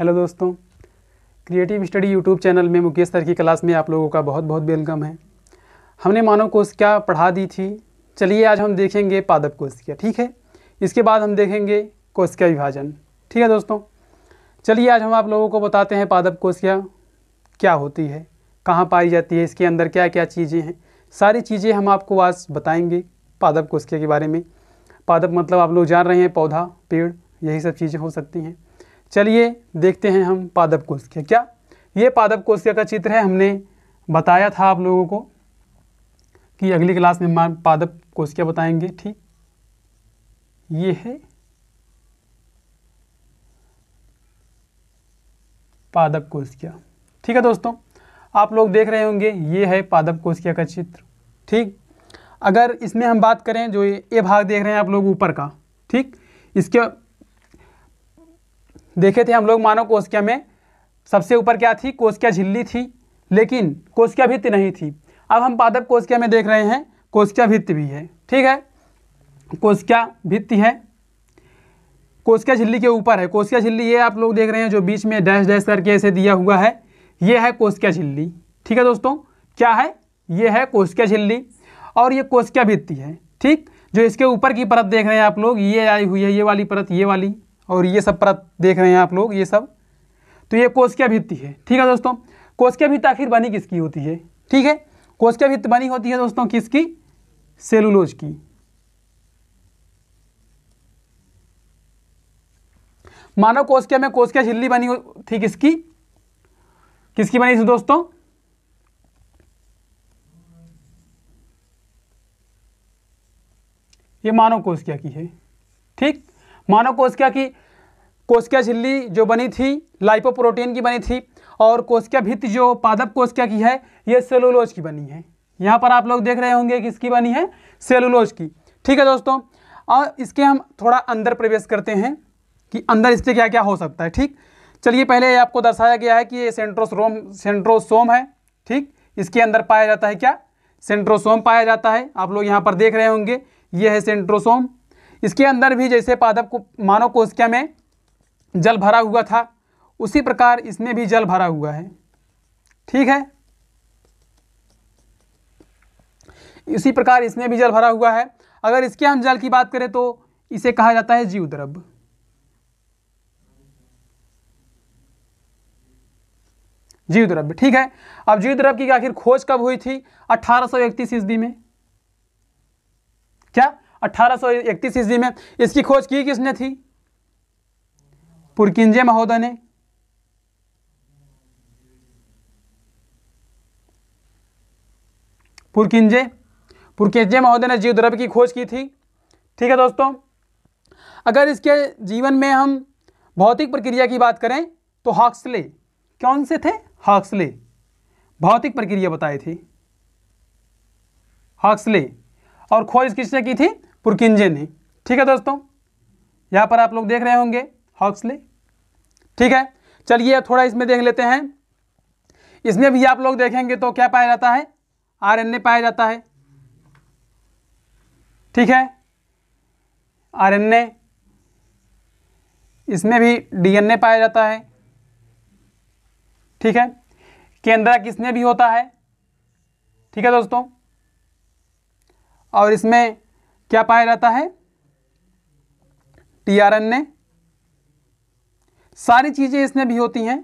hello दोस्तों creative study YouTube channel में Mukesh sir की क्लास में आप लोगों का बहुत बहुत वेलकम है हमने मानव कोश क्या पढ़ा दी थी चलिए आज हम देखेंगे पादप कोशिका ठीक है इसके बाद हम देखेंगे कोशिका विभाजन ठीक है दोस्तों चलिए आज हम आप लोगों को बताते हैं पादप कोशिका क्या होती है कहाँ पाई जाती है इसके अंदर क्या क्या चीज़ें हैं सारी चीज़ें हम आपको आज बताएँगे पादप कोशिका के बारे में पादप मतलब आप लोग जान रहे हैं पौधा पेड़ यही सब चीज़ें हो सकती हैं चलिए देखते हैं हम पादप कोशिका क्या ये पादप कोशिका का चित्र है हमने बताया था आप लोगों को कि अगली क्लास में हम पादप कोशिका बताएंगे ठीक ये है पादप कोशिका ठीक है दोस्तों आप लोग देख रहे होंगे ये है पादप कोशिका का चित्र ठीक अगर इसमें हम बात करें जो ये ए भाग देख रहे हैं आप लोग ऊपर का ठीक इसके देखे थे हम लोग मानव कोशिका में सबसे ऊपर क्या थी कोशिका झिल्ली थी लेकिन कोशिका भित्त नहीं थी अब हम पादप कोशिका में देख रहे हैं कोशिका भित्त भी है ठीक है कोशिका भित्त है कोशिका झिल्ली के ऊपर है कोशिका झिल्ली ये आप लोग देख रहे हैं जो बीच में डैश डैश करके ऐसे दिया हुआ है ये है कोशिका झिल्ली ठीक है दोस्तों क्या है ये है कोशिका झिल्ली और ये कोशिका भित्ती है ठीक जो इसके ऊपर की परत देख रहे हैं आप लोग ये आई हुई है ये वाली परत ये वाली और ये सब परत देख रहे हैं आप लोग ये सब तो ये कोशिका भित्ति है ठीक है दोस्तों कोशकिया भित्त आखिर बनी किसकी होती है ठीक है कोशकिया भित्त बनी होती है दोस्तों किसकी सेलुलोज की मानव कोशिका में कोशिका झिल्ली बनी थी किसकी किसकी बनी थी दोस्तों ये मानव कोशिका की है ठीक मानव कोशिका की कोशिका झिल्ली जो बनी थी लाइपोप्रोटीन की बनी थी और कोशिका भित्त जो पादप कोशिका की है ये सेलुलोज की बनी है यहाँ पर आप लोग देख रहे होंगे किसकी बनी है सेलुलोज की ठीक है दोस्तों और इसके हम थोड़ा अंदर प्रवेश करते हैं कि अंदर इसके क्या क्या हो सकता है ठीक चलिए पहले आपको दर्शाया गया है कि ये सेंट्रोसोम सेंट्रोसोम है ठीक इसके अंदर पाया जाता है क्या सेंट्रोसोम पाया जाता है आप लोग यहाँ पर देख रहे होंगे ये है सेंट्रोसोम इसके अंदर भी जैसे पादप को मानव कोशिका में जल भरा हुआ था उसी प्रकार इसमें भी जल भरा हुआ है ठीक है इसी प्रकार इसमें भी जल भरा हुआ है अगर इसके हम जल की बात करें तो इसे कहा जाता है जीव द्रव जीव द्रव्य ठीक है अब जीव द्रव्य की आखिर खोज कब हुई थी अठारह सौ इकतीस ईस्वी में क्या अट्ठारह ईस्वी में इसकी खोज की किसने थी पुरकिंजे महोदय ने पुरकिंजे पुरकिंजे महोदय ने जीव द्रव्य की खोज की थी ठीक है दोस्तों अगर इसके जीवन में हम भौतिक प्रक्रिया की बात करें तो हॉक्सले कौन से थे हॉक्सले भौतिक प्रक्रिया बताई थी हॉक्सले और खोज किसने की थी पुरकिंजे ने ठीक है दोस्तों यहाँ पर आप लोग देख रहे होंगे हॉक्सले ठीक है चलिए थोड़ा इसमें देख लेते हैं इसमें भी आप लोग देखेंगे तो क्या पाया जाता है आरएनए पाया जाता है ठीक है आरएनए इसमें भी डीएनए पाया जाता है ठीक है केंद्रा किसने भी होता है ठीक है दोस्तों और इसमें क्या पाया जाता है टीआरएनए सारी चीजें इसमें भी होती हैं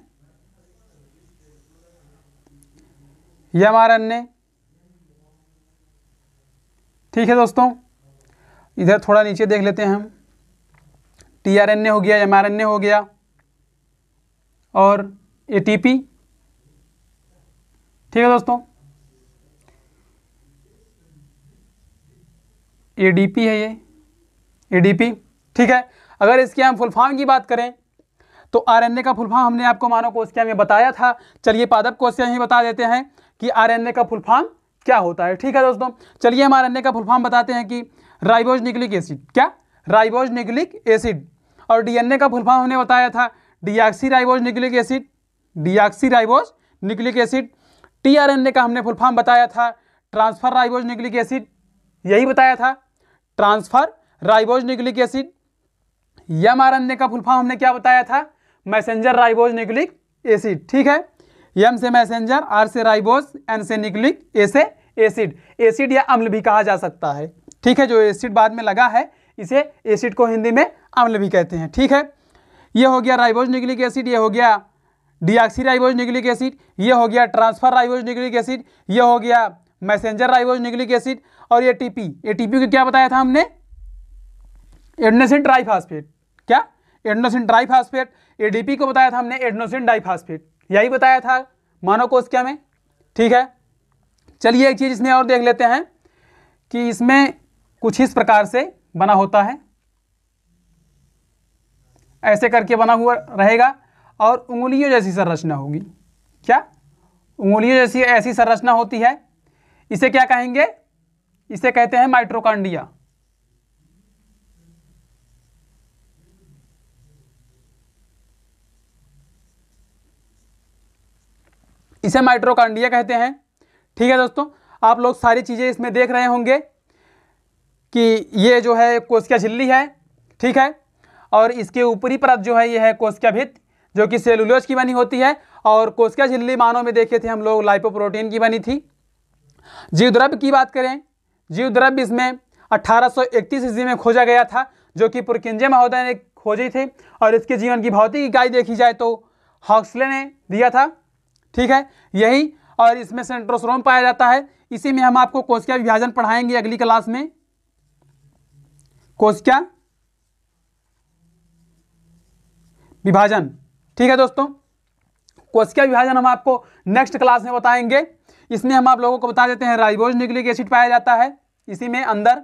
ए ठीक है दोस्तों इधर थोड़ा नीचे देख लेते हैं हम टीआरएनए हो गया ए हो गया और एटीपी ठीक है दोस्तों पी है ये पी ठीक है अगर इसके हम फुल फॉर्म की बात करें तो ए का फुल फॉर्म हमने आपको मानव कोर्स क्या में बताया था चलिए पादप कोर्स से ही बता देते हैं कि ए का फुल फॉर्म क्या होता है ठीक है दोस्तों चलिए हम ए का फुल फॉर्म बताते हैं कि राइबोज निकलिक एसिड क्या राइबोज निकलिक एसिड और डीएनए का फुल फॉर्म हमने बताया था deoxyribose nucleic acid deoxyribose nucleic acid A का हमने फुल फॉर्म बताया था ट्रांसफर राइबोज निक्लिक एसिड यही बताया था transfer ribose nucleic acid M R N A का फुल फॉर्म हमने क्या बताया था मैसेंजर राइबोज न्यूक्लिक एसिड ठीक है यम से मैसेंजर आर से राइबोज एन से न्यूक्लिक ए से एसिड एसिड या अम्ल भी कहा जा सकता है ठीक है जो एसिड बाद में लगा है इसे एसिड को हिंदी में अम्ल भी कहते हैं ठीक है ये हो गया राइबोज न्यूक्लिक एसिड ये हो गया डिऑक्सी राइबोज न्यूक्लिक एसिड ये हो गया ट्रांसफर राइबोज न्यूक्लिक एसिड ये हो गया मैसेंजर राइबोज न्यूक्लिक एसिड और A T P A T P को क्या बताया था हमने एडनोसिन ट्राइफास्फेट क्या एडनोसिन ट्राइफास्फेट एडीपी को बताया था हमने एडनोसिन डाइफास्फेट यही बताया था मानव क्या में ठीक है चलिए एक चीज़ इसमें और देख लेते हैं कि इसमें कुछ इस प्रकार से बना होता है ऐसे करके बना हुआ रहेगा और उंगलियों जैसी संरचना होगी क्या उंगलियों जैसी ऐसी संरचना होती है इसे क्या कहेंगे इसे कहते हैं माइट्रोकांडिया इसे माइट्रोकांडिया कहते हैं ठीक है दोस्तों आप लोग सारी चीज़ें इसमें देख रहे होंगे कि ये जो है कोशिका झिल्ली है ठीक है और इसके ऊपरी परत जो है ये है कोशिका भित्त जो कि सेलुलोज की बनी होती है और कोशिका झिल्ली मानव में देखे थे हम लोग लाइपोप्रोटीन की बनी थी जीव द्रव्य की बात करें जीव द्रव्य इसमें 1831 ईस्वी में खोजा गया था जो कि पुरकिंजे महोदय ने खोजी थी और इसके जीवन की भौतिक इकाई देखी जाए तो हॉक्सले ने दिया था ठीक है यही और इसमें सेंट्रोसरोम पाया जाता है इसी में हम आपको कोशिका विभाजन पढ़ाएंगे अगली क्लास में कोशिका विभाजन ठीक है दोस्तों कोशिका विभाजन हम आपको नेक्स्ट क्लास में बताएंगे इसमें हम आप लोगों को बता देते हैं राइबोज न्यूक्लिक एसिड पाया जाता है इसी में अंदर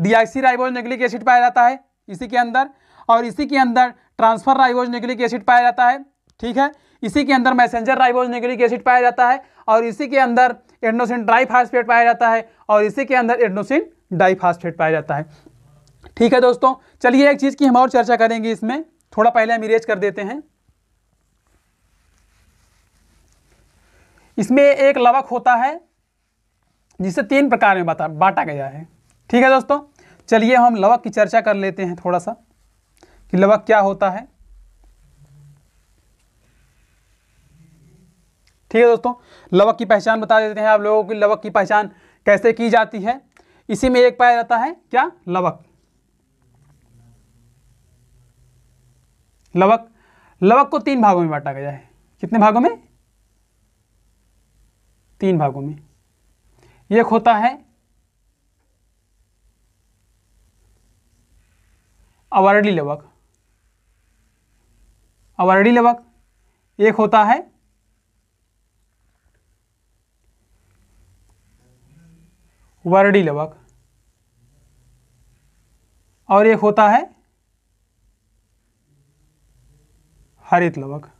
डीआईसी राइबोज न्यूक्लिक एसिड पाया जाता है इसी के अंदर और इसी के अंदर ट्रांसफर राइबोज न्यूक्लिक एसिड पाया जाता है ठीक है इसी के अंदर मैसेंजर राइबोज न्यूक्लिक एसिड पाया जाता है और इसी के अंदर एडनोसिन डाइफास्फेट पाया जाता है और इसी के अंदर एडनोसिन डाइफास्फेट पाया जाता है ठीक है दोस्तों चलिए एक चीज़ की हम और चर्चा करेंगे इसमें थोड़ा पहले हम इरेज कर देते हैं इसमें एक लवक होता है जिसे तीन प्रकार में बता बांटा गया है ठीक है दोस्तों चलिए हम लवक की चर्चा कर लेते हैं थोड़ा सा कि लवक क्या होता है ठीक है दोस्तों लवक की पहचान बता देते हैं आप लोगों की लवक की पहचान कैसे की जाती है इसी में एक पाया जाता है क्या लवक लवक लवक को तीन भागों में बांटा गया है कितने भागों में तीन भागों में एक होता है अवारडी लवक अवारडी लवक एक होता है वर्डी लवक और एक होता है हरित लवक